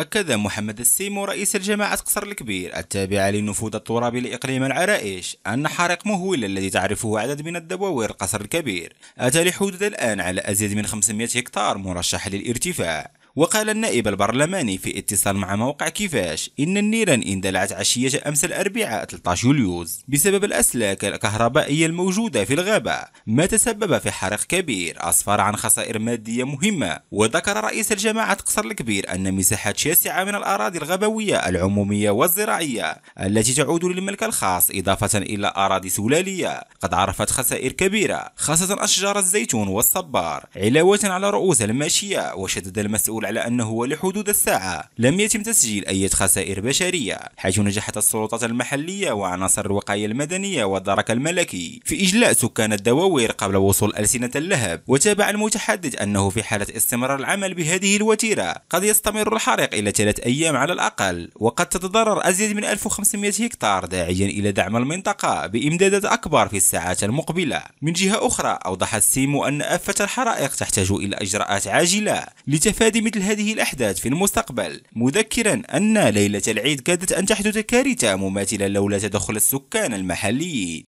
أكد محمد السيمو رئيس الجماعة قصر الكبير التابعة لنفوذ الترابي لإقليم العرائش أن حريق مهول الذي تعرفه عدد من الدواوير القصر الكبير أتى لحدود الآن على أزيد من 500 هكتار مرشح للارتفاع وقال النائب البرلماني في اتصال مع موقع كيفاش إن النيران اندلعت عشية أمس الأربعاء 13 يوليوز بسبب الأسلاك الكهربائية الموجودة في الغابة ما تسبب في حرق كبير أسفر عن خسائر مادية مهمة وذكر رئيس الجماعة قصر الكبير أن مساحات شاسعة من الأراضي الغابوية العمومية والزراعية التي تعود للملك الخاص إضافة إلى أراضي سلالية قد عرفت خسائر كبيرة خاصة أشجار الزيتون والصبار علاوة على رؤوس الماشية وشدد المسؤول على أنه لحدود الساعة لم يتم تسجيل أي خسائر بشرية حيث نجحت السلطات المحلية وعناصر الوقاية المدنية والدرك الملكي في إجلاء سكان الدواوير قبل وصول ألسنة اللهب وتابع المتحدث أنه في حالة استمرار العمل بهذه الوتيرة قد يستمر الحريق إلى ثلاث أيام على الأقل وقد تتضرر أزيد من 1500 هكتار داعيا إلى دعم المنطقة بإمدادات أكبر في الساعات المقبلة من جهة أخرى أوضح السيمو أن أفة الحرائق تحتاج إلى إجراءات عاجلة لتفادي مثل هذه الأحداث في المستقبل مذكرا أن ليلة العيد كادت أن تحدث كارثة مماثلة لولا تدخل السكان المحليين